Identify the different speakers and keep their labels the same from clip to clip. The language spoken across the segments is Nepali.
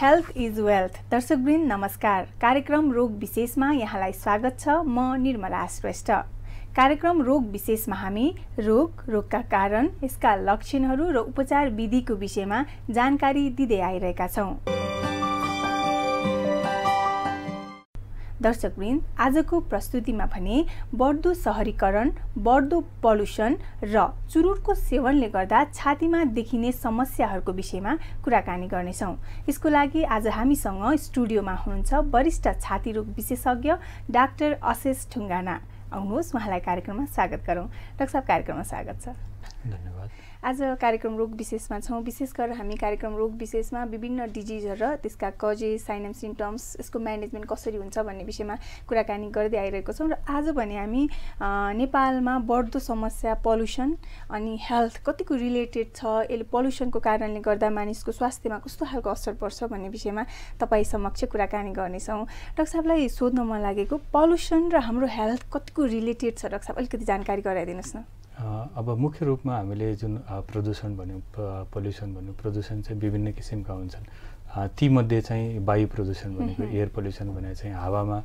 Speaker 1: हेल्थ इज वेल्थ दर्शकवृन्द नमस्कार कार्यक्रम रोग विशेषमा यहाँलाई स्वागत छ म निर्मला श्रेष्ठ कार्यक्रम रोग विशेषमा हामी रोग रोगका कारण यसका लक्षणहरू र उपचार विधिको विषयमा जानकारी दिँदै आइरहेका छौँ दर्शकवृन्द आजको प्रस्तुतिमा भने बढ्दो सहरीकरण बढ्दो पल्युसन र चुरुटको सेवनले गर्दा छातीमा देखिने समस्याहरूको विषयमा कुराकानी गर्नेछौँ यसको लागि आज हामीसँग स्टुडियोमा हुनुहुन्छ वरिष्ठ छाती रोग विशेषज्ञ डाक्टर अशेष ठुङ्गाना आउनुहोस् उहाँलाई कार्यक्रममा स्वागत गरौँ डाक्टर साहब कार्यक्रममा स्वागत छ धन्यवाद आज कार्यक्रम रोग विशेषमा छौँ विशेष गरेर हामी कार्यक्रम रोग विशेषमा विभिन्न डिजिजहरू र त्यसका कजेस साइन एन्ड सिम्टम्स यसको म्यानेजमेन्ट कसरी हुन्छ भन्ने विषयमा कुराकानी गर्दै आइरहेको छौँ र आज भने हामी नेपालमा बढ्दो समस्या पल्युसन अनि हेल्थ कतिको रिलेटेड छ यसले पल्युसनको कारणले गर्दा मानिसको स्वास्थ्यमा कस्तो खालको असर पर्छ भन्ने विषयमा तपाईँ समक्ष कुराकानी गर्नेछौँ डक्टर साहबलाई सोध्न मन लागेको पल्युसन र हाम्रो हेल्थ कतिको रिलेटेड छ डक्टर साहब अलिकति जानकारी गराइदिनुहोस् न
Speaker 2: अब मुख्य रूपमा हामीले जुन प्रदूषण भन्यौँ पल्युसन भन्यौँ प्रदूषण चाहिँ विभिन्न किसिमका हुन्छन् तीमध्ये चाहिँ वायु प्रदूषण भनेको एयर पल्युसन भने चाहिँ हावामा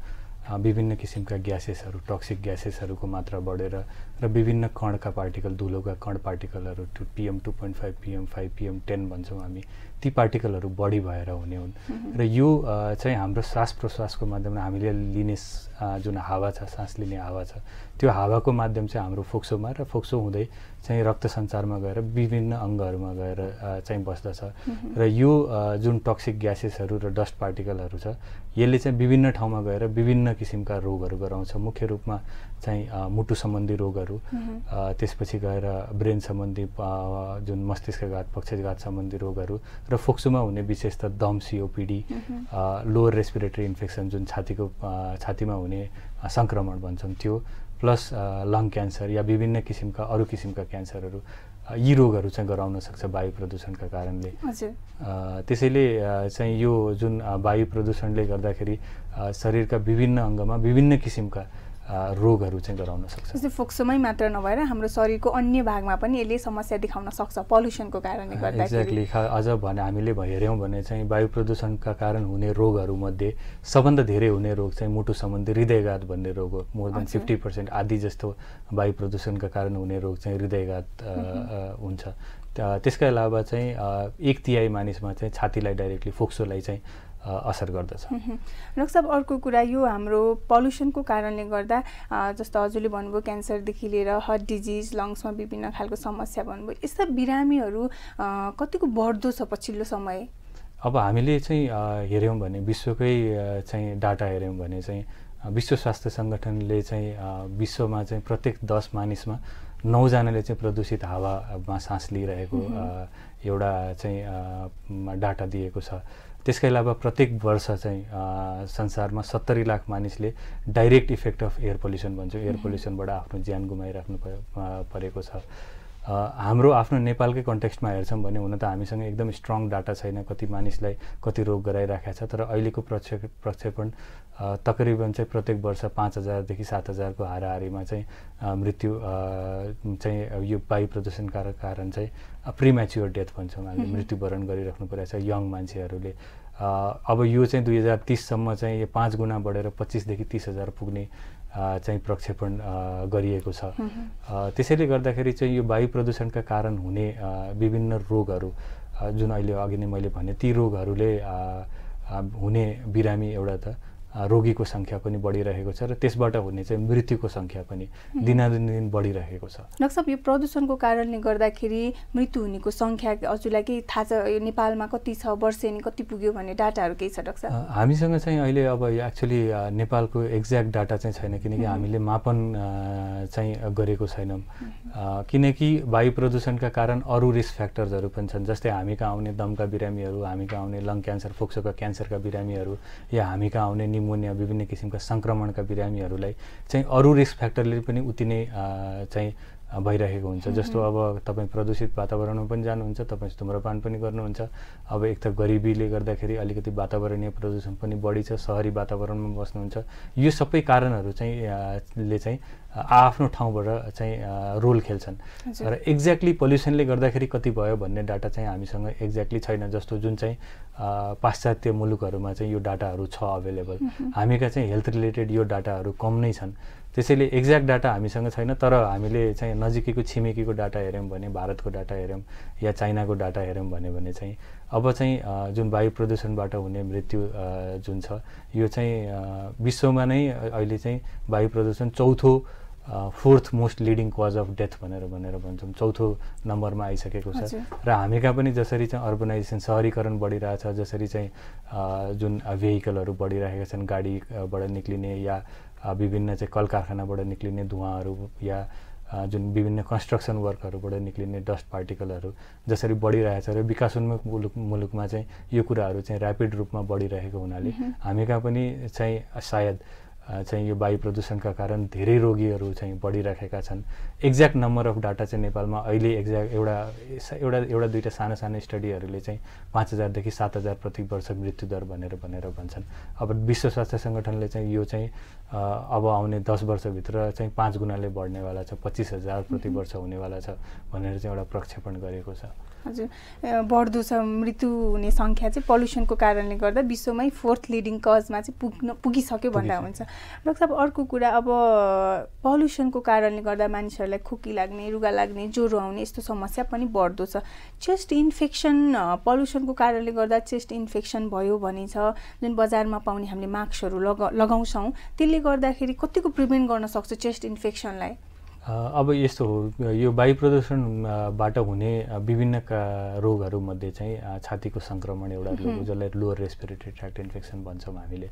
Speaker 2: विभिन्न किसिमका ग्यासेसहरू टक्सिक ग्यासेसहरूको मात्रा बढेर र विभिन्न कणका पार्टिकल धुलोका कण पार्टिकलहरू to PM two point five PM five PM ten भन्छौँ हामी ती पार्टिकलहरू बढी भएर हुने हुन् र यो चाहिँ हाम्रो श्वास प्रश्वासको माध्यममा हामीले लिने जुन हावा छ सास लिने हावा छ त्यो हावाको माध्यम चाहिँ हाम्रो फोक्सोमा र फोक्सो हुँदै चाहिँ रक्त सञ्चारमा गएर विभिन्न अङ्गहरूमा गएर चाहिँ बस्दछ र यो जुन टक्सिक ग्यासेसहरू र डस्ट पार्टिकलहरू छ यसले चाहिँ विभिन्न ठाउँमा गएर विभिन्न किसिमका रोगहरू गराउँछ मुख्य रूपमा चाहिँ मुटु सम्बन्धी रोगहरू त्यसपछि गएर ब्रेन सम्बन्धी जुन मस्तिष्कघात पक्षघात सम्बन्धी रोगहरू र फोक्सोमा हुने विशेष त दम सिओपिडी लोवर रेस्पिरेटरी इन्फेक्सन जुन छातीको छातीमा हुने सङ्क्रमण भन्छौँ त्यो प्लस लङ क्यान्सर या विभिन्न किसिमका अरू किसिमका क्यान्सरहरू यी रोगहरू चाहिँ गराउन सक्छ वायु प्रदूषणका कारणले त्यसैले चाहिँ यो जुन वायु प्रदूषणले गर्दाखेरि शरीरका विभिन्न अङ्गमा विभिन्न किसिमका रोगहरू चाहिँ गराउन
Speaker 1: सक्छ जस्तै फोक्सोमै मात्र नभएर हाम्रो शरीरको अन्य भागमा पनि यसले समस्या देखाउन सक्छ पल्युसनको कारणले गर्दा एक्ज्याक्टली
Speaker 2: अझ भने हामीले हेऱ्यौँ भने चाहिँ वायु प्रदूषणका कारण हुने रोगहरूमध्ये सबभन्दा धेरै हुने रोग चाहिँ मुटु सम्बन्धी हृदयघात भन्ने रोग हो मोर देन फिफ्टी पर्सेन्ट आदि जस्तो वायु प्रदूषणका कारण हुने रोग चाहिँ हृदयघात हुन्छ त्यसका अलावा चाहिँ एक तिहाई मानिसमा चाहिँ छातीलाई डाइरेक्टली फोक्सोलाई चाहिँ असर गर्दछ
Speaker 1: साहब अर्को कुरा यो हाम्रो पल्युसनको कारणले गर्दा जस्तो हजुरले भन्नुभयो क्यान्सरदेखि लिएर हर्ट डिजिज लङ्समा विभिन्न खालको समस्या भन्नुभयो यस्ता बिरामीहरू कतिको बढ्दो छ पछिल्लो समय
Speaker 2: अब हामीले चाहिँ हेऱ्यौँ भने विश्वकै चाहिँ डाटा हेऱ्यौँ भने चाहिँ विश्व स्वास्थ्य सङ्गठनले चाहिँ विश्वमा चाहिँ प्रत्येक दस मानिसमा नौजनाले चाहिँ प्रदूषित हावामा सास लिइरहेको एउटा चाहिँ डाटा दिएको छ त्यसका अलावा प्रत्येक वर्ष चाहिँ संसारमा सत्तरी लाख मानिसले direct effect of air pollution भन्छ एयर पोल्युसनबाट आफ्नो ज्यान गुमाइराख्नु परेको छ हाम्रो आफ्नो नेपालकै कन्टेक्स्टमा हेर्छौँ भने हुन त हामीसँग एकदम स्ट्रङ डाटा छैन कति मानिसलाई कति रोग गराइराखेको छ तर अहिलेको प्रक्षेप प्रक्षेपण तकरीबन चाहिँ प्रत्येक वर्ष पाँच हजारदेखि सात हजारको हाराहारीमा चाहिँ मृत्यु चाहिँ यो वायु प्रदूषणका कारण चाहिँ प्रिम्याच्योर डेथ भन्छौँ हामी मृत्युवरण गरिराख्नु परेको छ यङ मान्छेहरूले अब यो चाहिँ दुई हजार तिससम्म चाहिँ यो पाँच गुणा बढेर पच्चिसदेखि तिस हजार पुग्ने चाहिँ प्रक्षेपण गरिएको छ त्यसैले गर्दाखेरि चाहिँ यो वायु प्रदूषणका कारण हुने विभिन्न रोगहरू जुन अहिले अघि नै मैले भने ती रोगहरूले हुने बिरामी एउटा त रोगीको सङ्ख्या पनि बढिरहेको छ र त्यसबाट हुने चाहिँ मृत्युको सङ्ख्या पनि दिनानुदिन बढिरहेको छ
Speaker 1: नक्सब यो प्रदूषणको कारणले गर्दाखेरि मृत्यु हुनेको सङ्ख्या हजुरलाई केही थाहा छ यो नेपालमा कति छ वर्षेनी कति पुग्यो भन्ने डाटाहरू केही छ डाक्टर
Speaker 2: हामीसँग चाहिँ अहिले अब एक्चुली नेपालको एक्ज्याक्ट डाटा चाहिँ छैन किनकि हामीले मापन चाहिँ गरेको छैनौँ किनकि वायु प्रदूषणका कारण अरू रिस्क फ्याक्टर्सहरू पनि छन् जस्तै हामी कहाँ आउने दमका बिरामीहरू हामी कहाँ आउने लङ क्यान्सर फोक्सोका क्यान्सरका बिरामीहरू या हामी कहाँ आउने निमोनिया विभिन्न किसिमका सङ्क्रमणका बिरामीहरूलाई चाहिँ अरू रिस्क फ्याक्टरले पनि उति नै चाहिँ भइरहेको हुन्छ जस्तो अब तपाईँ प्रदूषित वातावरणमा पनि जानुहुन्छ तपाईँ धुम्रपान पनि गर्नुहुन्छ अब एक त गरिबीले गर्दाखेरि अलिकति वातावरणीय प्रदूषण पनि बढी छ सहरी वातावरणमा बस्नुहुन्छ यो सबै कारणहरू चाहिँ ले चाहिँ आआफ्नो ठाउँबाट चाहिँ रोल खेल्छन् र एक्ज्याक्टली पल्युसनले गर्दाखेरि कति भयो भन्ने डाटा चाहिँ हामीसँग एक्ज्याक्टली छैन जस्तो जुन चाहिँ पाश्चात्य मुलुकहरूमा चाहिँ यो डाटाहरू छ अभाइलेबल हामीका चाहिँ हेल्थ रिलेटेड यो डाटाहरू कम नै छन् त्यसैले एक्ज्याक्ट डाटा हामीसँग छैन तर हामीले चाहिँ नजिकैको छिमेकीको डाटा हेऱ्यौँ भने भारतको डाटा हेऱ्यौँ या चाइनाको डाटा हेऱ्यौँ भन्यो भने चाहिँ अब चाहिँ जुन वायु प्रदूषणबाट हुने मृत्यु जुन छ यो चाहिँ विश्वमा नै अहिले चाहिँ वायु प्रदूषण चौथो fourth most leading cause of death भनेर भनेर भन्छौँ चौथो नम्बरमा आइसकेको छ र हामी कहाँ पनि जसरी चाहिँ अर्बनाइजेसन सहरीकरण बढिरहेछ जसरी चाहिँ जुन भेहिकलहरू बढिरहेका छन् गाडीबाट निक्लिने या विभिन्न चाहिँ कल कारखानाबाट निक्लिने धुवाहरू या जुन विभिन्न कन्स्ट्रक्सन वर्कहरूबाट निक्लिने डस्ट पार्टिकलहरू जसरी बढिरहेछ र विकासोन्मुख मुलुक मुलुकमा चाहिँ यो कुराहरू चाहिँ ऱ्यापिड रूपमा बढिरहेको हुनाले हामी कहाँ पनि चाहिँ सायद चाहिँ यो वायु प्रदूषणका कारण धेरै रोगीहरू चाहिँ बढिराखेका छन् एक्ज्याक्ट नम्बर अफ डाटा चाहिँ नेपालमा अहिले एक्ज्याक्ट एउटा एउटा एउटा दुईवटा साना सानो स्टडीहरूले चाहिँ पाँच हजारदेखि सात हजार प्रति वर्ष मृत्युदर भनेर भनेर भन्छन् अब विश्व स्वास्थ्य सङ्गठनले चाहिँ यो चाहिँ अब आउने दस वर्षभित्र चाहिँ पाँच गुणाले बढ्नेवाला छ पच्चिस हजार प्रति वर्ष हुनेवाला छ भनेर चाहिँ एउटा प्रक्षेपण गरेको छ
Speaker 1: हजुर बढ्दो छ मृत्यु हुने सङ्ख्या चाहिँ पल्युसनको कारणले गर्दा विश्वमै फोर्थ लिडिङ कजमा चाहिँ पुग्न पुगिसक्यो भन्दा हुन्छ डक्टर साहब अर्को कुरा अब पल्युसनको कारणले गर्दा मानिसहरूलाई उनीहरूलाई खोकी लाग्ने रुगा लाग्ने ज्वरो आउने यस्तो समस्या पनि बढ्दो छ चेस्ट इन्फेक्सन पल्युसनको कारणले गर्दा चेस्ट इन्फेक्सन भयो भने छ जुन बजारमा पाउने हामीले मास्कहरू लगा लगाउँछौँ त्यसले गर्दाखेरि कतिको प्रिभेन्ट गर्न सक्छ चेस्ट इन्फेक्सनलाई
Speaker 2: अब यस्तो हो यो वायु प्रदूषणबाट हुने विभिन्नका रोगहरूमध्ये चाहिँ छातीको सङ्क्रमण एउटा रोग जसलाई लोवर रेस्पिरेटरी ट्र्याक्ट इन्फेक्सन भन्छौँ हामीले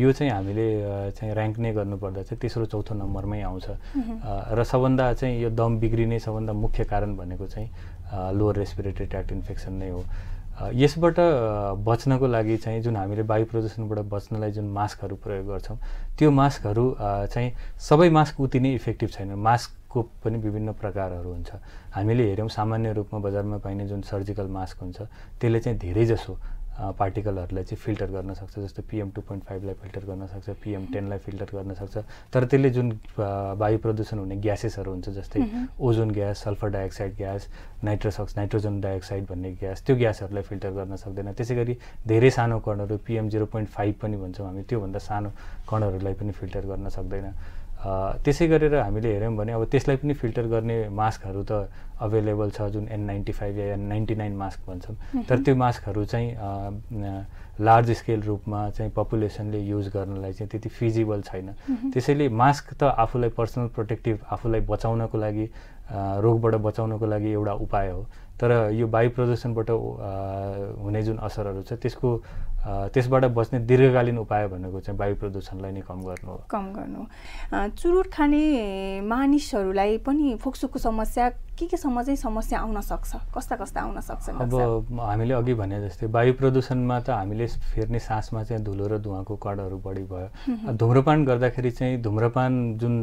Speaker 2: यो चाहिँ हामीले चाहिँ ऱ्याङ्क नै गर्नुपर्दा चाहिँ तेस्रो चौथो नम्बरमै आउँछ र सबभन्दा चाहिँ यो दम बिग्रिने सबभन्दा मुख्य कारण भनेको चाहिँ लोवर रेस्पिरेटरी ट्र्याक्ट इन्फेक्सन नै हो यसबाट बच्नको लागि चाहिँ जुन हामीले वायु प्रदूषणबाट बच्नलाई जुन मास्कहरू प्रयोग गर्छौँ त्यो मास्कहरू चाहिँ सबै मास्क उति नै इफेक्टिभ छैन मास्कको पनि विभिन्न प्रकारहरू हुन्छ हामीले हेऱ्यौँ सामान्य रूपमा बजारमा पाइने जुन सर्जिकल मास्क हुन्छ त्यसले चाहिँ धेरैजसो पार्टिकलहरूलाई चाहिँ फिल्टर गर्न सक्छ जस्तो पिएम टू पोइन्ट फाइभलाई फिल्टर गर्न सक्छ पिएम टेनलाई फिल्टर गर्न सक्छ तर त्यसले जुन वायु प्रदूषण हुने ग्यासेसहरू हुन्छ जस्तै ozone gas sulphur dioxide gas नाइट्रोसक्स नाइट्रोजन डाइअक्साइड भन्ने ग्यास त्यो ग्यासहरूलाई फिल्टर गर्न सक्दैन त्यसै गरी धेरै सानो कणहरू पिएम जिरो पोइन्ट फाइभ पनि भन्छौँ हामी त्योभन्दा सानो कणहरूलाई पनि फिल्टर गर्न सक्दैन त्यसै गरेर हामीले हेऱ्यौँ भने अब त्यसलाई पनि फिल्टर गर्ने मास्कहरू त अभाइलेबल छ जुन एन नाइन्टी फाइभ या एन नाइन्टी नाइन मास्क भन्छौँ तर त्यो मास्कहरू चाहिँ लार्ज स्केल रूपमा चाहिँ पपुलेसनले युज गर्नलाई चाहिँ त्यति फिजिबल छैन त्यसैले मास्क त आफूलाई पर्सनल प्रोटेक्टिभ आफूलाई बचाउनको लागि रोगबाट बचाउनको लागि एउटा उपाय हो तर यो वायु प्रदूषणबाट हुने जुन असरहरू छ त्यसको त्यसबाट बच्ने दीर्घकालीन उपाय भनेको चाहिँ वायु प्रदूषणलाई नै कम गर्नु हो
Speaker 1: कम गर्नु चुरोट खाने मानिसहरूलाई पनि फोक्सोको समस्या के के कतिसम्म चाहिँ समस्या आउन सक्छ कस्ता कस्ता आउन सक्छ अब
Speaker 2: हामीले अघि भने जस्तै वायु प्रदूषणमा त हामीले फेर्ने सासमा चाहिँ धुलो र धुवाको कडहरू बढी भयो धुम्रपान गर्दाखेरि चाहिँ धुम्रपान जुन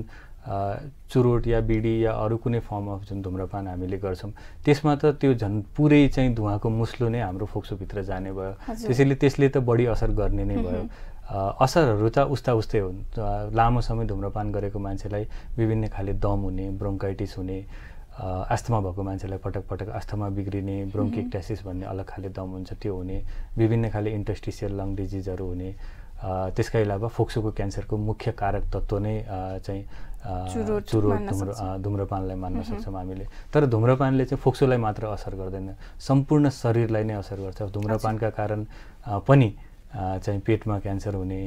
Speaker 2: चुरोट या बिडी या अरू कुनै फर्म अफ जुन धुम्रपान हामीले गर्छौँ त्यसमा त त्यो झन् पुरै चाहिँ धुवाको मुस्लो नै हाम्रो फोक्सोभित्र जाने भयो त्यसैले त्यसले त बढी असर गर्ने नै भयो असरहरू त उस्ता उस्तै हुन् लामो समय धुम्रपान गरेको मान्छेलाई विभिन्न खाले दम हुने ब्रोङ्काइटिस हुने आस्थमा भएको मान्छेलाई पटक पटक आस्थमा बिग्रिने ब्रोङ्किक्टासिस भन्ने अलग खाले दम हुन्छ त्यो हुने विभिन्न खाले इन्टस्टिसियल लङ डिजिजहरू हुने त्यसका अलावा फोक्सोको क्यान्सरको मुख्य कारक तत्त्व नै चाहिँ चुरो धुम्र धुम्रपानलाई मान्न सक्छौँ हामीले तर धुम्रपानले चाहिँ फोक्सोलाई मात्र असर गर्दैन सम्पूर्ण शरीरलाई नै असर गर्छ धुम्रपानका कारण पनि चाहिँ पेटमा क्यान्सर हुने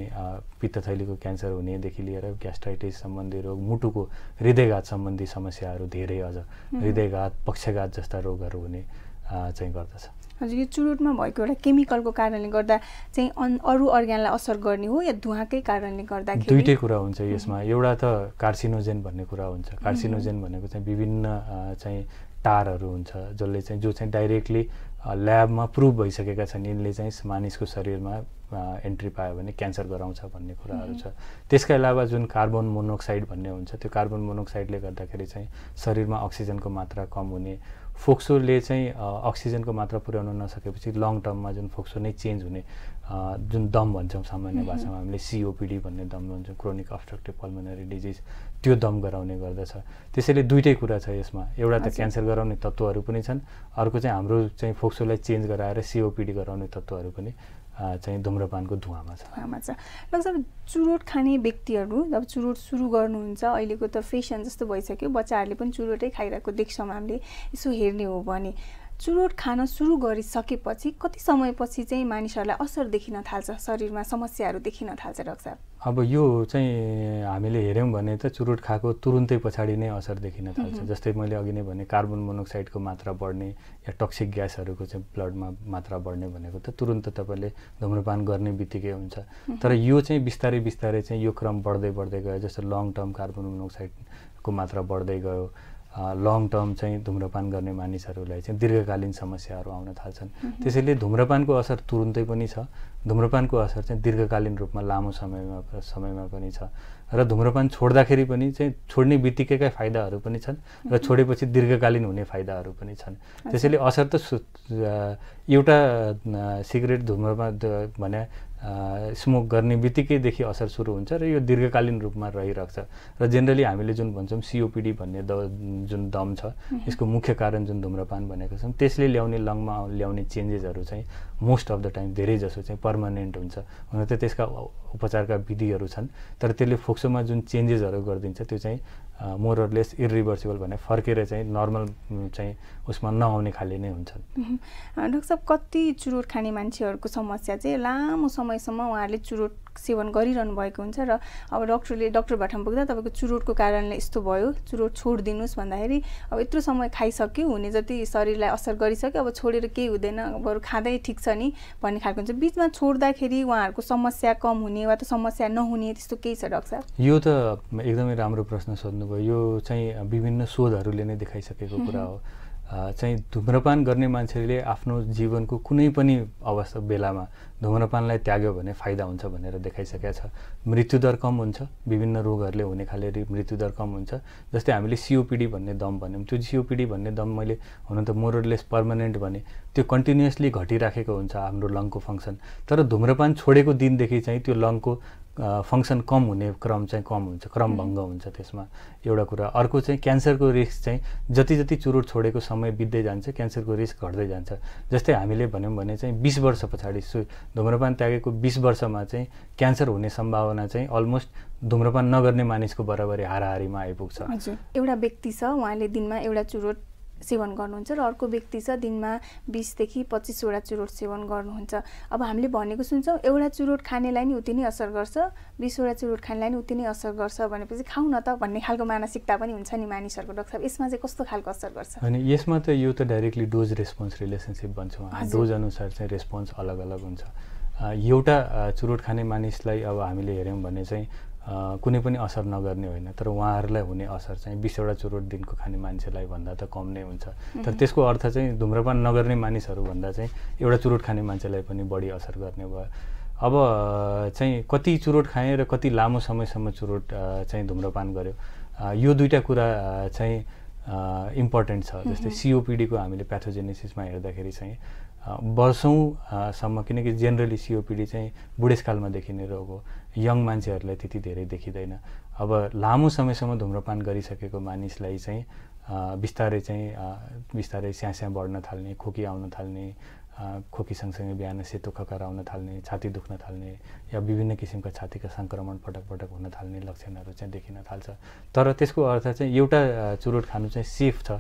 Speaker 2: पित्तथैलीको क्यान्सर हुनेदेखि लिएर ग्यास्ट्राइटिस सम्बन्धी रोग मुटुको हृदयघात सम्बन्धी समस्याहरू धेरै अझ हृदयघात पक्षघात जस्ता रोगहरू हुने चाहिँ गर्दछ
Speaker 1: हजुर यो चुरोटमा भएको एउटा केमिकलको कारणले गर्दा चाहिँ अन अरू अर्ग्यानलाई असर गर्ने हो या धुवाकै कारणले गर्दा दुइटै
Speaker 2: कुरा हुन्छ यसमा एउटा त कार्सिनोजेन भन्ने कुरा हुन्छ कार्सिनोजेन भनेको चाहिँ विभिन्न चाहिँ टारहरू हुन्छ जसले चाहिँ जो चाहिँ डाइरेक्टली ल्याबमा प्रुभ भइसकेका छन् यिनले चाहिँ मानिसको शरीरमा एन्ट्री पायो भने क्यान्सर गराउँछ भन्ने कुराहरू छ त्यसका अलावा जुन कार्बन मोनोक्साइड भन्ने हुन्छ त्यो कार्बन मोनोक्साइडले गर्दाखेरि चाहिँ शरीरमा अक्सिजनको मात्रा कम हुने फोक्सोले चाहिँ अक्सिजनको मात्रा पुर्याउन नसकेपछि लङ टर्ममा जुन फोक्सो नै चेन्ज हुने जुन दम भन्छौँ सामान्य भाषामा हामीले सिओपिडी भन्ने दम भन्छौँ क्रोनिक अब्स्ट्रक्टिभ पल्मोनरी डिजिज त्यो दम गराउने गर्दछ त्यसैले दुइटै कुरा छ यसमा एउटा त क्यान्सर गराउने तत्त्वहरू पनि छन् अर्को चाहिँ हाम्रो चाहिँ फोक्सोलाई चेन्ज गराएर सिओपिडी गराउने तत्त्वहरू पनि चाहिँ धुम्रपानको धुवामा छ
Speaker 1: धुवामा छ डाक्टर चुरोट खाने व्यक्तिहरू जब चुरोट सुरु गर्नुहुन्छ अहिलेको त फेसन जस्तो भइसक्यो बच्चाहरूले पनि चुरोटै खाइरहेको देख्छौँ हामीले यसो हेर्ने हो भने चुरोट खान सुरु गरिसकेपछि कति समयपछि चाहिँ मानिसहरूलाई असर देखिन थाल्छ शरीरमा समस्याहरू देखिन थाल्छ डक्टर
Speaker 2: अब यो चाहिँ हामीले हेऱ्यौँ भने त चुरोट खाएको तुरुन्तै पछाडि नै असर देखिन थाल्छ जस्तै मैले अघि नै भने कार्बन मोनोक्साइडको मात्रा बढ्ने या टक्सिक ग्यासहरूको चाहिँ ब्लडमा मात्रा बढ्ने भनेको त तुरुन्त तपाईँले धुम्रपान गर्ने बित्तिकै हुन्छ तर यो चाहिँ बिस्तारै बिस्तारै चाहिँ यो क्रम बढ्दै बढ्दै गयो जस्तो लङ टर्म कार्बन मोनोक्साइडको मात्रा बढ्दै गयो लङ टर्म चाहिँ धुम्रपान गर्ने मानिसहरूलाई चाहिँ दीर्घकालीन समस्याहरू आउन थाल्छन् त्यसैले धुम्रपानको असर तुरुन्तै पनि छ धुम्रपानको असर चाहिँ दीर्घकालीन रूपमा लामो समयमा समयमा पनि छ र धुम्रपान छोड्दाखेरि पनि चाहिँ छोड्ने बित्तिकैका फाइदाहरू पनि छन् र छोडेपछि दीर्घकालीन हुने फाइदाहरू पनि छन् त्यसैले असर त एउटा सिगरेट धुम्रपान भने स्मोक गर्ने बित्तिकैदेखि असर सुरु हुन्छ र यो दीर्घकालीन रूपमा रहिरहेको र जेनरली हामीले जुन भन्छौँ सिओपिडी भन्ने द जुन दम छ यसको मुख्य कारण जुन धुम्रपान भनेको छौँ त्यसले ल्याउने लङमा ल्याउने चेन्जेसहरू चाहिँ मोस्ट अफ द टाइम धेरै जसो चाहिँ पर्मानेन्ट हुन्छ हुन त त्यसका उपचारका विधिहरू छन् तर त्यसले फोक्सोमा जुन चेन्जेसहरू गरिदिन्छ त्यो चाहिँ मोरलेस इरिभर्सिबल भने फर्केर चाहिँ नर्मल चाहिँ उसमा नआउने खाले नै हुन्छन्
Speaker 1: डाक्टर साहब कति चुरोट खाने मान्छेहरूको समस्या चाहिँ लामो समयसम्म उहाँहरूले चुरोट सेवन गरिरहनु भएको हुन्छ र अब डक्टरले डक्टर डक्टरबाट पुग्दा तपाईँको चुरोटको कारणले यस्तो भयो चुरोट छोडिदिनुहोस् भन्दाखेरि अब यत्रो समय खाइसक्यो हुने जति शरीरलाई असर गरिसक्यो अब छोडेर केही हुँदैन बरु खाँदै ठिक छ नि भन्ने खालको हुन्छ बिचमा छोड्दाखेरि उहाँहरूको समस्या कम हुने वा त समस्या नहुने त्यस्तो केही छ डक्टर साहब
Speaker 2: यो त एकदमै राम्रो प्रश्न सोध्नुभयो यो चाहिँ विभिन्न शोधहरूले नै देखाइसकेको कुरा हो चाहिँ धुम्रपान गर्ने मान्छेले आफ्नो जीवनको कुनै पनि अवस्था बेलामा धुम्रपानलाई त्याग्यो भने फाइदा हुन्छ भनेर देखाइसकेको छ मृत्युदर कम हुन्छ विभिन्न रोगहरूले हुने खाले मृत्युदर कम हुन्छ जस्तै हामीले सिओपिडी भन्ने दम भन्यौँ त्यो सिओपिडी भन्ने दम मैले हुन त मोरलेस पर्मानेन्ट भने त्यो कन्टिन्युसली घटिराखेको हुन्छ हाम्रो लङको फङ्सन तर धुम्रपान छोडेको दिनदेखि चाहिँ त्यो लङको फङ्सन कम हुने क्रम चाहिँ कम हुन्छ क्रमभङ्ग हुन्छ त्यसमा एउटा कुरा अर्को चाहिँ क्यान्सरको रिस्क चाहिँ जति जति चुरोट छोडेको समय बित्दै जान्छ क्यान्सरको रिस्क घट्दै जान्छ जस्तै हामीले भन्यौँ भने चाहिँ बिस वर्ष पछाडि सु धुम्रपान त्यागेको बिस वर्षमा चाहिँ क्यान्सर हुने सम्भावना चाहिँ अलमोस्ट धुम्रपान नगर्ने मानिसको बराबरी हाराहारीमा आइपुग्छ
Speaker 1: एउटा व्यक्ति छ उहाँले दिनमा एउटा चुरोट सेवन गर्नुहुन्छ र अर्को व्यक्ति छ दिनमा बिसदेखि पच्चिसवटा चुरोट सेवन गर्नुहुन्छ अब हामीले भनेको सुन्छौँ एउटा चुरोट खानेलाई नि उति नै असर गर्छ बिसवटा चुरोट खानेलाई नि उति नै असर गर्छ भनेपछि खाउँ न त भन्ने खालको मानसिकता पनि हुन्छ नि मानिसहरूको डक्टर यसमा चाहिँ कस्तो खालको असर गर्छ अनि
Speaker 2: यसमा त यो त डाइरेक्टली डोज रेस्पोन्स रिलेसनसिप भन्छौँ डोज अनुसार चाहिँ रेस्पोन्स अलग अलग हुन्छ एउटा चुरोट खाने मानिसलाई अब हामीले हेऱ्यौँ भने चाहिँ कुनै पनि असर नगर्ने होइन तर उहाँहरूलाई हुने असर चाहिँ बिसवटा चुरोट दिनको खाने मान्छेलाई भन्दा त कम नै हुन्छ तर त्यसको अर्थ चाहिँ धुम्रपान नगर्ने मानिसहरूभन्दा चाहिँ एउटा चुरोट खाने मान्छेलाई पनि बढी असर गर्ने भयो अब चाहिँ कति चुरोट खाएँ र कति लामो समयसम्म चुरोट चाहिँ धुम्रपान गऱ्यो यो दुईवटा कुरा चाहिँ इम्पोर्टेन्ट छ जस्तै सिओपिडीको हामीले प्याथोजेनेसिसमा हेर्दाखेरि चाहिँ वर्षौँसम्म किनकि जेनरली सिओपिडी चाहिँ बुढेसकालमा देखिने रोग हो यङ मान्छेहरूलाई त्यति धेरै देखिँदैन अब लामो समयसम्म धुम्रपान गरिसकेको मानिसलाई चाहिँ बिस्तारै चाहिँ बिस्तारै स्यास्या बढ्न थाल्ने खोकी आउन थाल्ने खोकी सँगसँगै बिहान सेतो खकार आउन थाल्ने छाती दुख्न थाल्ने या विभिन्न किसिमका छातीका सङ्क्रमण पटक पटक हुन थाल्ने लक्षणहरू चाहिँ देखिन थाल्छ तर त्यसको अर्थ चाहिँ एउटा चुरोट खानु चाहिँ सेफ छ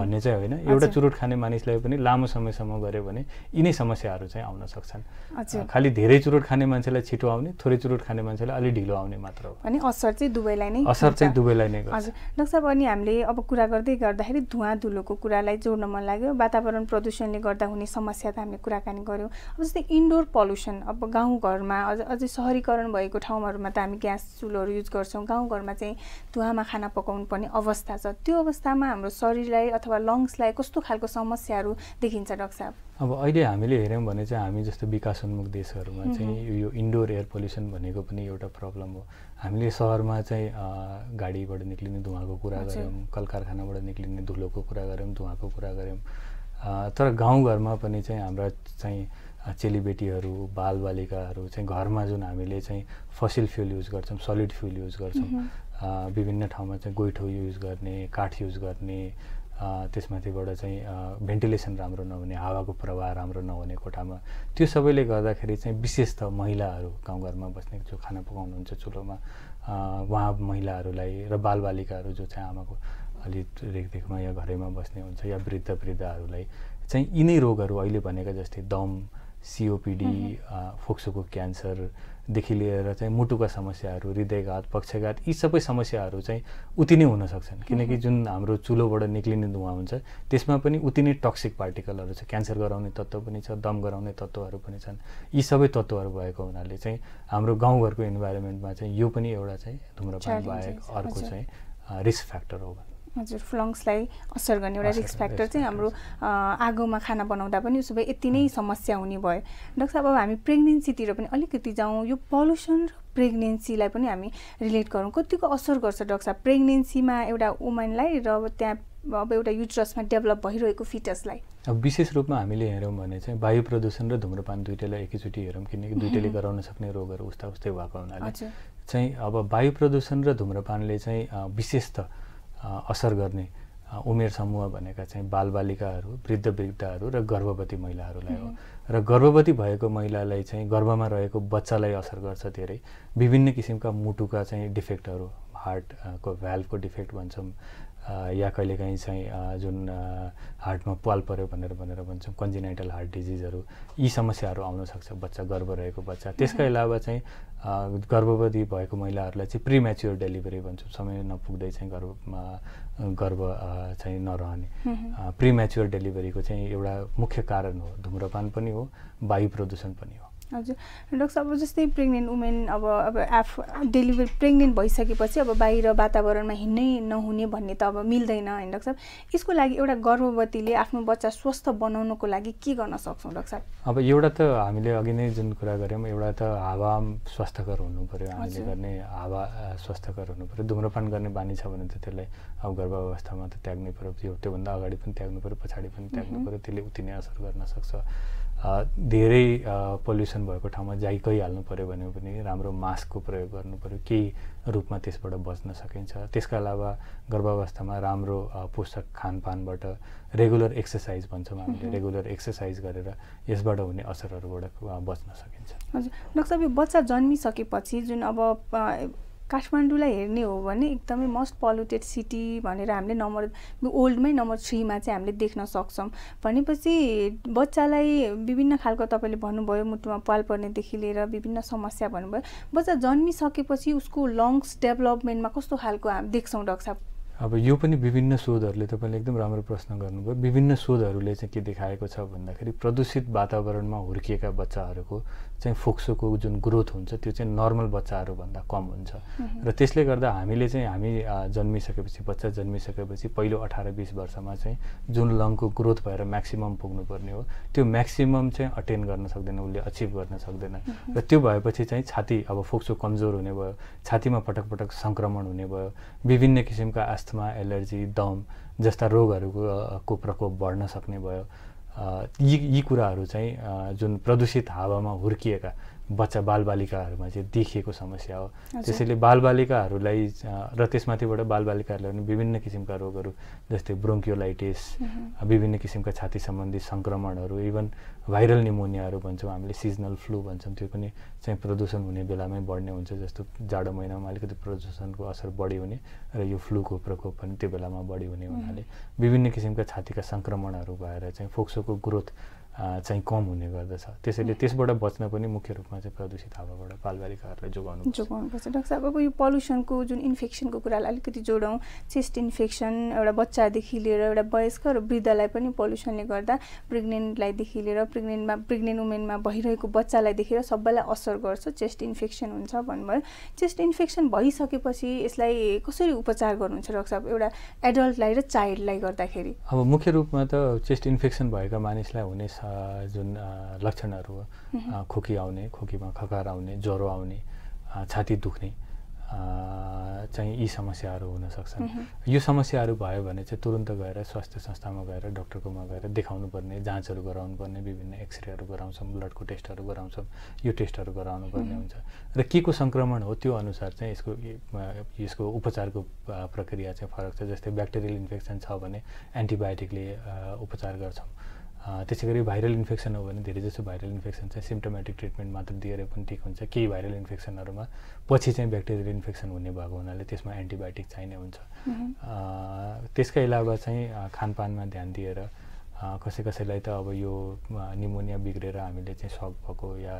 Speaker 2: भन्ने चाहिँ होइन एउटा चुरोट खाने मानिसलाई पनि लामो समयसम्म गऱ्यो भने यिनै समस्याहरू चाहिँ आउन
Speaker 1: सक्छन्
Speaker 2: खालि धेरै चुरोट खाने मान्छेलाई छिटो आउने थोरै चुरोट खाने मान्छेलाई अलि ढिलो आउने मात्र हो
Speaker 1: अनि असर चाहिँ दुवैलाई नै असर चाहिँ
Speaker 2: दुवैलाई नै हजुर
Speaker 1: डाक्टर साहब अनि हामीले अब कुरा गर्दै गर्दाखेरि धुवा धुलोको कुरालाई जोड्न मन लाग्यो वातावरण प्रदूषणले गर्दा हुने समस्या त हामीले कुराकानी गऱ्यौँ अब जस्तै इन्डोर पल्युसन अब गाउँघरमा अझ अझ चाहिँ सहरीकरण भएको ठाउँहरूमा त हामी ग्यास चुलोहरू युज गर्छौँ गाउँघरमा चाहिँ धुवामा खाना पकाउनु पर्ने अवस्था छ त्यो अवस्थामा हाम्रो शरीरलाई अथवा लङ्सलाई कस्तो खालको समस्याहरू देखिन्छ डक्टर साहब
Speaker 2: अब अहिले हामीले हेऱ्यौँ भने चाहिँ हामी जस्तो विकासोन्मुख देशहरूमा चाहिँ यो इन्डोर एयर पोल्युसन भनेको पनि एउटा प्रब्लम हो हामीले सहरमा चाहिँ गाडीबाट निक्लिने धुवाको कुरा गऱ्यौँ कल कारखानाबाट निक्लिने धुलोको कुरा गऱ्यौँ धुवाको कुरा गऱ्यौँ तर गाउँघरमा पनि चाहिँ हाम्रा चाहिँ चेलीबेटीहरू बालबालिकाहरू चाहिँ घरमा जुन हामीले चाहिँ फसिल फ्युल युज गर्छौँ सलिड फ्युल युज गर्छौँ विभिन्न ठाउँमा चाहिँ गोइठो युज गर्ने काठ युज गर्ने त्यसमाथिबाट चाहिँ भेन्टिलेसन राम्रो नहुने हावाको प्रवाह राम्रो नहुने कोठामा त्यो सबैले गर्दाखेरि चाहिँ विशेष त महिलाहरू गाउँघरमा बस्ने जो खाना पकाउनुहुन्छ चुलोमा उहाँ महिलाहरूलाई र बालबालिकाहरू जो चाहिँ आमाको अलि रेखदेखमा या घरैमा बस्ने हुन्छ या वृद्ध वृद्धहरूलाई चाहिँ यिनै रोगहरू अहिले भनेका जस्तै दम सिओपिडी फोक्सोको क्यान्सरदेखि लिएर चाहिँ मुटुका समस्याहरू हृदयघात पक्षघात यी सबै समस्याहरू चाहिँ उति नै हुन सक्छन् किनकि जुन हाम्रो चुलोबाट निक्लिने धुवा हुन्छ त्यसमा पनि उति नै टक्सिक पार्टिकलहरू छ क्यान्सर गराउने तत्त्व पनि छ दम गराउने तत्त्वहरू पनि छन् यी सबै तत्त्वहरू भएको हुनाले चाहिँ हाम्रो गाउँघरको इन्भाइरोमेन्टमा चाहिँ यो पनि एउटा चाहिँ धुम्रपान बाहेक अर्को चाहिँ रिस्क फ्याक्टर हो
Speaker 1: हजुर फ्लङ्सलाई असर गर्ने एउटा रिस्क फ्याक्टर चाहिँ हाम्रो आगोमा खाना बनाउँदा पनि उसो भए यति नै समस्या हुने भयो डक्टर साहब अब हामी प्रेग्नेन्सीतिर पनि अलिकति जाउँ यो पल्युसन र प्रेग्नेन्सीलाई पनि हामी रिलेट गरौँ कतिको असर गर्छ डक्टर साहब प्रेग्नेन्सीमा एउटा वुमेनलाई र अब त्यहाँ अब एउटा युट्रसमा डेभलप भइरहेको फिटसलाई
Speaker 2: अब विशेष रूपमा हामीले हेऱ्यौँ भने चाहिँ वायु प्रदूषण र धुम्रपान दुइटैलाई एकैचोटि हेरौँ किनकि दुइटैले गराउन सक्ने रोगहरू उस्ता उस्तै भएको हुनाले चाहिँ अब वायु प्रदूषण र धुम्रपानले चाहिँ विशेष त असर गर्ने उमेर समूह भनेका चाहिँ बालबालिकाहरू वृद्ध वृद्धहरू र गर्भवती महिलाहरूलाई हो र गर्भवती भएको महिलालाई चाहिँ गर्भमा रहेको बच्चालाई असर गर्छ धेरै विभिन्न किसिमका मुटुका चाहिँ डिफेक्टहरू हार्टको भ्याल्भको डिफेक्ट भन्छौँ या कहिलेकाहीँ चाहिँ जुन हार्टमा पाल पऱ्यो भनेर भनेर भन्छौँ कन्जिनाइटल हार्ट डिजिजहरू यी समस्याहरू सक्छ बच्चा गर्भ रहेको बच्चा त्यसका अलावा चाहिँ गर्भवती भएको महिलाहरूलाई चाहिँ प्रिम्याच्योर डेलिभरी भन्छौँ समय नपुग्दै चाहिँ गर्भमा गर्भ चाहिँ नरहने प्रिम्याच्योर डेलिभरीको चाहिँ एउटा मुख्य कारण हो धुम्रपान पनि हो वायु प्रदूषण पनि हो
Speaker 1: हजुर डक्टर अब जस्तै प्रेग्नेन्ट वुमेन अब अब आफ डेलिभरी प्रेग्नेन्ट भइसकेपछि अब बाहिर वातावरणमा हिँड्नै नहुने भन्ने त अब मिल्दैन होइन डक्टर साहब यसको लागि एउटा गर्भवतीले आफ्नो बच्चा स्वस्थ बनाउनको लागि के गर्न सक्छौँ डक्टर साहब
Speaker 2: अब एउटा त हामीले अघि नै जुन कुरा गऱ्यौँ एउटा त हावा स्वास्थ्यकर हुनु पऱ्यो हामीले गर्ने हावा स्वास्थ्यकर हुनु पऱ्यो धुम्रपान गर्ने बानी छ भने त त्यसलाई अब गर्भ अवस्थामा त त्याग्नै पऱ्यो त्योभन्दा अगाडि पनि त्याग्नु पऱ्यो पछाडि पनि त्याग्नु पऱ्यो त्यसले उति नै असर गर्न सक्छ धेरै पल्युसन भएको ठाउँमा जाइ गइहाल्नु पऱ्यो भने पनि राम्रो मास्कको प्रयोग गर्नुपऱ्यो केही रूपमा त्यसबाट बच्न सकिन्छ त्यसका अलावा गर्भावस्थामा राम्रो पोषक खानपानबाट रेगुलर एक्सर्साइज भन्छौँ हामीले रेगुलर एक्सर्साइज गरेर यसबाट हुने असरहरूबाट बच्न सकिन्छ
Speaker 1: हजुर डाक्टर साहब बच्चा जन्मिसकेपछि जुन अब काठमाडौँलाई हेर्ने हो भने एकदमै मोस्ट पल्युटेड सिटी भनेर हामीले नम्बर ओल्डमै नम्बर थ्रीमा चाहिँ हामीले देख्न सक्छौँ भनेपछि बच्चालाई विभिन्न खालको तपाईँले भन्नुभयो मुटुमा पाल पर्नेदेखि लिएर विभिन्न समस्या भन्नुभयो बच्चा जन्मिसकेपछि उसको लङ्स डेभलपमेन्टमा कस्तो खालको हामी देख्छौँ डक्टर साहब
Speaker 2: अब यो पनि विभिन्न शोधहरूले तपाईँले एकदम राम्रो प्रश्न गर्नुभयो विभिन्न शोधहरूले चाहिँ के देखाएको छ भन्दाखेरि प्रदूषित वातावरणमा हुर्किएका बच्चाहरूको चाहिँ फोक्सोको जुन ग्रोथ हुन्छ त्यो चाहिँ नर्मल बच्चाहरूभन्दा कम हुन्छ र त्यसले गर्दा हामीले चाहिँ हामी जन्मिसकेपछि बच्चा जन्मिसकेपछि पहिलो अठार बिस वर्षमा चाहिँ जुन लङको ग्रोथ भएर म्याक्सिमम पुग्नुपर्ने हो त्यो म्याक्सिमम चाहिँ अटेन गर्न सक्दैन उसले अचिभ गर्न सक्दैन र त्यो भएपछि चाहिँ छाती अब फोक्सो कमजोर हुने भयो छातीमा पटक पटक सङ्क्रमण हुने भयो विभिन्न किसिमका आस्थमा एलर्जी दम जस्ता रोगहरूको प्रकोप बढ्न सक्ने भयो यी यी कुराहरू चाहिँ जुन प्रदूषित हावामा हुर्किएका बच्चा बालबालिकाहरूमा चाहिँ देखिएको समस्या हो त्यसैले बालबालिकाहरूलाई र त्यसमाथिबाट बालबालिकाहरूलाई पनि विभिन्न किसिमका रोगहरू जस्तै ब्रोङ्कियोलाइटिस विभिन्न किसिमका छाती सम्बन्धी सङ्क्रमणहरू इभन भाइरल निमोनियाहरू भन्छौँ हामीले सिजनल फ्लू भन्छौँ त्यो पनि चाहिँ प्रदूषण हुने बेलामै बढ्ने हुन्छ जस्तो जाडो महिनामा अलिकति प्रदूषणको असर बढी हुने र यो फ्लूको प्रकोप पनि त्यो बेलामा बढी हुने हुनाले विभिन्न किसिमका छातीका सङ्क्रमणहरू भएर चाहिँ फोक्सोको ग्रोथ चाहिँ कम हुने गर्दछ त्यसैले त्यसबाट बच्न पनि मुख्य रूपमा चाहिँ प्रदूषित हावाबाट पालबालिकाहरूलाई
Speaker 1: जोगाउनु जोगाउनुपर्छ डाक्टर साहब अब यो पल्युसनको जुन इन्फेक्सनको कुरालाई अलिकति जोडौँ चेस्ट इन्फेक्सन एउटा बच्चादेखि लिएर एउटा वयस्क र वृद्धलाई पनि पल्युसनले गर्दा प्रेग्नेन्टलाईदेखि लिएर प्रेग्नेन्टमा प्रेग्नेन्ट वुमेनमा भइरहेको बच्चालाई देखेर सबैलाई असर गर्छ चेस्ट इन्फेक्सन हुन्छ भन्नुभयो चेस्ट इन्फेक्सन भइसकेपछि यसलाई कसरी उपचार गर्नुहुन्छ डाक्टर साहब एउटा एडल्टलाई र चाइल्डलाई गर्दाखेरि
Speaker 2: अब मुख्य रूपमा त चेस्ट इन्फेक्सन भएका मानिसलाई हुने जुन लक्षणहरू खोकी आउने खोकीमा खकार आउने ज्वरो आउने छाती दुख्ने चाहिँ यी समस्याहरू हुनसक्छन् यो समस्याहरू भयो भने चाहिँ तुरन्त गएर स्वास्थ्य संस्थामा गएर डक्टरकोमा गएर देखाउनु देखाउनुपर्ने जाँचहरू पर्ने विभिन्न एक्सरेहरू गराउँछौँ ब्लडको टेस्टहरू गराउँछौँ यो टेस्टहरू पर्ने हुन्छ र के को सङ्क्रमण हो त्यो अनुसार चाहिँ यसको यसको उपचारको प्रक्रिया चाहिँ फरक छ जस्तै ब्याक्टेरियल इन्फेक्सन छ भने एन्टिबायोटिकले उपचार गर्छौँ त्यसै गरी भाइरल इन्फेक्सन हो भने धेरै धेरैजसो भाइरल इन्फेक्सन चाहिँ सिम्टोमेटिक ट्रिटमेन्ट मात्र दिएर पनि ठिक हुन्छ केही भाइरल इन्फेक्सनहरूमा पछि चाहिँ ब्याक्टेरियल इन्फेक्सन हुने भएको हुनाले त्यसमा एन्टिबायोटिक चाहिने हुन्छ त्यसका अलावा चाहिँ खानपानमा ध्यान दिएर कसै कसैलाई त अब यो निमोनिया बिग्रेर हामीले चाहिँ सक भएको या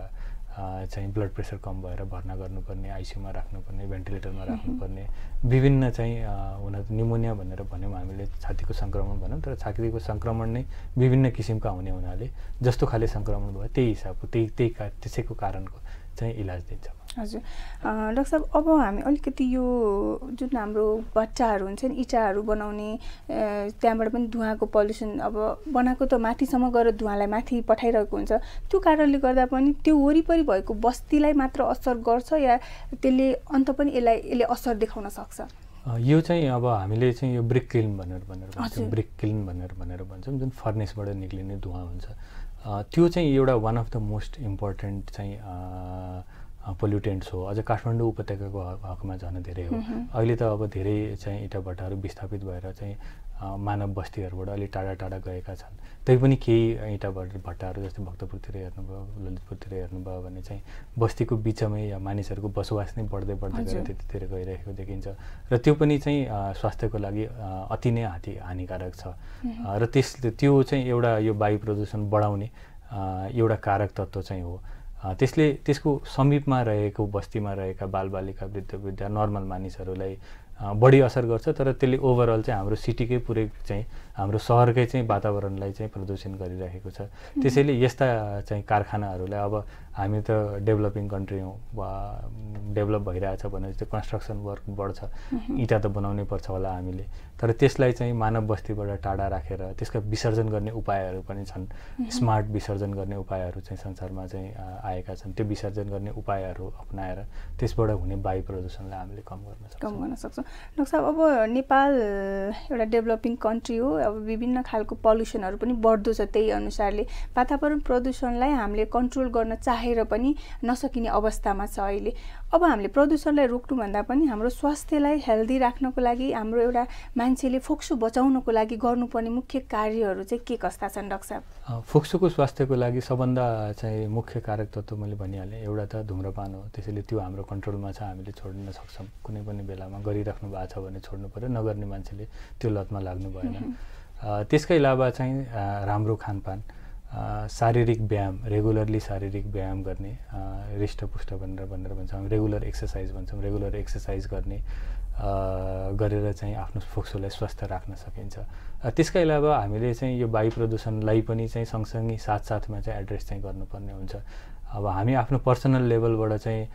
Speaker 2: चाहिँ ब्लड प्रेसर कम भएर भर्ना गर्नुपर्ने आइसियुमा राख्नुपर्ने भेन्टिलेटरमा राख्नुपर्ने विभिन्न चाहिँ हुन निमोनिया भनेर भन्यौँ हामीले छातीको सङ्क्रमण भनौँ तर छातीको सङ्क्रमण नै विभिन्न किसिमका हुने हुनाले जस्तो खाले सङ्क्रमण भयो त्यही हिसाबको त्यही त्यही का त्यसैको कारणको चाहिँ इलाज दिन्छ
Speaker 1: हजुर डाक्टर साहब अब हामी अलिकति यो जुन हाम्रो भट्टाहरू हुन्छ नि इँटाहरू बनाउने त्यहाँबाट पनि धुवाको पल्युसन अब बनाएको त माथिसम्म गएर धुवालाई माथि पठाइरहेको हुन्छ त्यो कारणले गर्दा पनि त्यो वरिपरि भएको बस्तीलाई मात्र असर गर्छ या त्यसले अन्त पनि यसलाई यसले असर देखाउन सक्छ
Speaker 2: यो चाहिँ अब हामीले चाहिँ यो ब्रिक क्लिन भनेर भनेर भन्छौँ ब्रिक क्लिन भनेर भनेर भन्छौँ जुन फर्नेसबाट निक्लिने धुवा हुन्छ त्यो चाहिँ एउटा one of the most important चाहिँ पोल्युटेन्ट्स हो अझ काठमाडौँ उपत्यकाको हकमा झन् धेरै हो अहिले त अब धेरै चाहिँ इँटाभट्टाहरू विस्थापित भएर चाहिँ मानव बस्तीहरूबाट अलि टाढा टाढा गएका छन् तै पनि केही इँटा भट्टाहरू जस्तै भक्तपुरतिर हेर्नुभयो ललितपुरतिर हेर्नुभयो भने चाहिँ बस्तीको बिचमै मानिसहरूको बसोबास नै बढ्दै बढ्दै गएर त्यतिर गइरहेको देखिन्छ र त्यो पनि चाहिँ स्वास्थ्यको लागि अति नै हाति हानिकारक छ र त्यस त्यो चाहिँ एउटा यो वायु प्रदूषण बढाउने एउटा कारक तत्त्व चाहिँ हो त्यसले त्यसको समीपमा रहेको बस्तीमा रहेका बालबालिका वृद्ध वृद्ध नर्मल मानिसहरूलाई बढी असर गर्छ तर त्यसले ओभरअल चाहिँ हाम्रो सिटीकै पुरै चाहिँ हाम्रो सहरकै चाहिँ वातावरणलाई चाहिँ प्रदूषण गरिरहेको छ त्यसैले यस्ता चाहिँ कारखानाहरूलाई अब हामी त डेभलपिङ कन्ट्री हौँ डेभलप भइरहेछ भने त्यो कन्स्ट्रक्सन वर्क बढ्छ इँटा त बनाउनै पर्छ होला हामीले तर त्यसलाई चाहिँ मानव बस्तीबाट टाढा राखेर त्यसका विसर्जन गर्ने उपायहरू पनि छन् स्मार्ट विसर्जन गर्ने उपायहरू चाहिँ संसारमा चाहिँ आएका छन् त्यो विसर्जन गर्ने उपायहरू अप्नाएर त्यसबाट हुने वायु प्रदूषणलाई हामीले कम गर्न
Speaker 1: सक्छौँ कम गर्न सक्छौँ डक्टर साहब अब नेपाल एउटा डेभलपिङ कन्ट्री हो अब विभिन्न खालको पल्युसनहरू पनि बढ्दो छ त्यही अनुसारले वातावरण प्रदूषणलाई हामीले कन्ट्रोल गर्न चाहेर पनि नसकिने अवस्थामा छ अहिले अब हामीले प्रदूषणलाई रोक्नुभन्दा पनि हाम्रो स्वास्थ्यलाई हेल्दी राख्नको लागि हाम्रो एउटा मान्छेले फोक्सो बचाउनको लागि गर्नुपर्ने मुख्य कार्यहरू चाहिँ के कस्ता छन् डाक्टर
Speaker 2: साहब फोक्सोको स्वास्थ्यको लागि सबभन्दा चाहिँ मुख्य कारक तत्त्व मैले भनिहालेँ एउटा त धुम्रपान हो त्यसैले त्यो हाम्रो कन्ट्रोलमा छ हामीले छोड्न सक्छौँ कुनै पनि बेलामा गरिराख्नु भएको छ भने छोड्नु पऱ्यो नगर्ने मान्छेले त्यो लतमा लाग्नु भएन त्यसकै अलावा चाहिँ राम्रो खानपान शारीरिक व्यायाम रेगुलरली शारीरिक व्यायाम गर्ने रिष्टपुष्ट भनेर भनेर भन्छौँ रेगुलर एक्सर्साइज भन्छौँ रेगुलर एक्सर्साइज गर्ने गरेर चाहिँ आफ्नो फोक्सोलाई स्वस्थ राख्न सकिन्छ त्यसका अलावा हामीले चाहिँ यो वायु प्रदूषणलाई पनि चाहिँ सँगसँगै साथसाथमा चाहिँ एड्रेस चाहिँ गर्नुपर्ने हुन्छ अब हामी आफ्नो पर्सनल लेभलबाट चाहिँ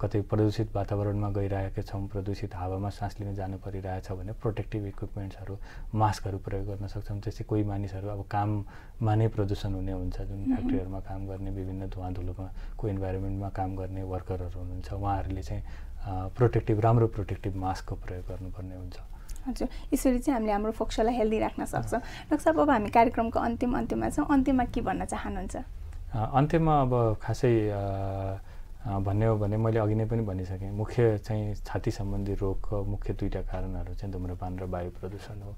Speaker 2: कतै प्रदूषित वातावरणमा गइरहेका छौँ प्रदूषित हावामा सास लिन जानु परिरहेछ भने प्रोटेक्टिभ इक्विपमेन्ट्सहरू मास्कहरू प्रयोग गर्न सक्छौँ त्यस्तै कोही मानिसहरू अब काममा नै प्रदूषण हुने हुन्छ जुन फ्याक्ट्रीहरूमा काम गर्ने विभिन्न धुवा धुलोमा कोही इन्भाइरोमेन्टमा काम गर्ने वर्करहरू हुनुहुन्छ उहाँहरूले चाहिँ प्रोटेक्टिभ राम्रो प्रोटेक्टिभ मास्कको प्रयोग गर्नुपर्ने हुन्छ
Speaker 1: हजुर यसरी चाहिँ हामीले हाम्रो फोक्सोलाई हेल्दी राख्न सक्छौँ डाक्टर साहब अब हामी कार्यक्रमको अन्तिम अन्त्यमा छौँ अन्त्यमा के भन्न चाहनुहुन्छ
Speaker 2: अन्त्यमा अब खासै भन्ने हो भने मैले अघि नै पनि भनिसकेँ मुख्य चाहिँ छाती सम्बन्धी रोगको मुख्य दुईवटा कारणहरू चाहिँ धुम्रपान र वायु प्रदूषण हो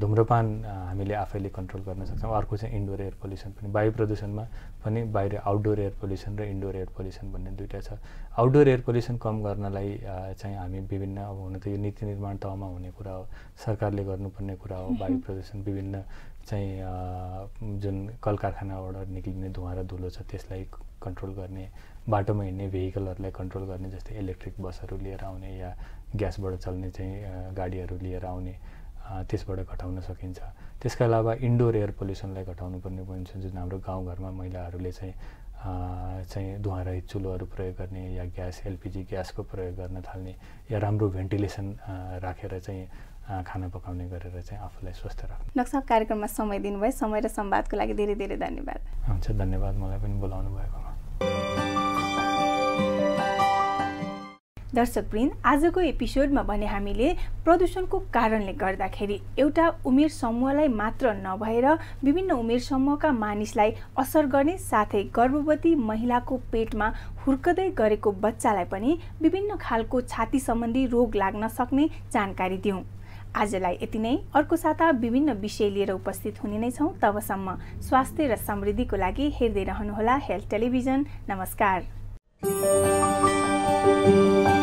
Speaker 2: धुम्रपान हामीले आफैले कन्ट्रोल गर्न सक्छौँ अर्को चाहिँ इन्डोर एयर पोल्युसन पनि वायु प्रदूषणमा पनि बाहिर आउटडोर एयर पोल्युसन र इन्डोर एयर पोल्युसन भन्ने दुइटा छ आउटडोर एयर पोल्युसन कम गर्नलाई चाहिँ हामी विभिन्न अब हुन त यो नीति निर्माण तहमा हुने कुरा हो सरकारले गर्नुपर्ने कुरा हो वायु प्रदूषण विभिन्न चाहिँ जुन कल कारखानाबाट निक्लिने धुवा र धुलो छ त्यसलाई कन्ट्रोल गर्ने बाटोमा हिँड्ने भेहिकलहरूलाई कन्ट्रोल गर्ने जस्तै इलेक्ट्रिक बसहरू लिएर आउने या ग्यासबाट चल्ने चाहिँ गाडीहरू लिएर आउने त्यसबाट घटाउन सकिन्छ त्यसका अलावा इन्डोर एयर पोल्युसनलाई घटाउनु पर्ने छ जुन हाम्रो गाउँघरमा महिलाहरूले चाहिँ चाहिँ धुवा रहित चुलोहरू प्रयोग गर्ने या ग्यास एलपिजी ग्यासको प्रयोग गर्न थाल्ने या राम्रो भेन्टिलेसन राखेर चाहिँ खाना पकाउने गरेर चाहिँ आफूलाई स्वस्थ राख्नु
Speaker 1: नक्सा कार्यक्रममा समय दिनुभयो समय र संवादको लागि धेरै धेरै धन्यवाद
Speaker 2: हुन्छ धन्यवाद मलाई पनि बोलाउनु भएको
Speaker 1: दर्शकवृन्द आजको एपिसोडमा भने हामीले प्रदूषणको कारणले गर्दाखेरि एउटा उमेर समूहलाई मात्र नभएर विभिन्न उमेर समूहका मानिसलाई असर गर्ने साथै गर्भवती महिलाको पेटमा हुर्कदै गरेको बच्चालाई पनि विभिन्न खालको छाती सम्बन्धी रोग लाग्न सक्ने जानकारी दिउँ आजलाई यति नै अर्को साता विभिन्न विषय लिएर उपस्थित हुने नै छौँ तबसम्म स्वास्थ्य र समृद्धिको लागि हेर्दै रहनुहोला हेल्थ टेलिभिजन नमस्कार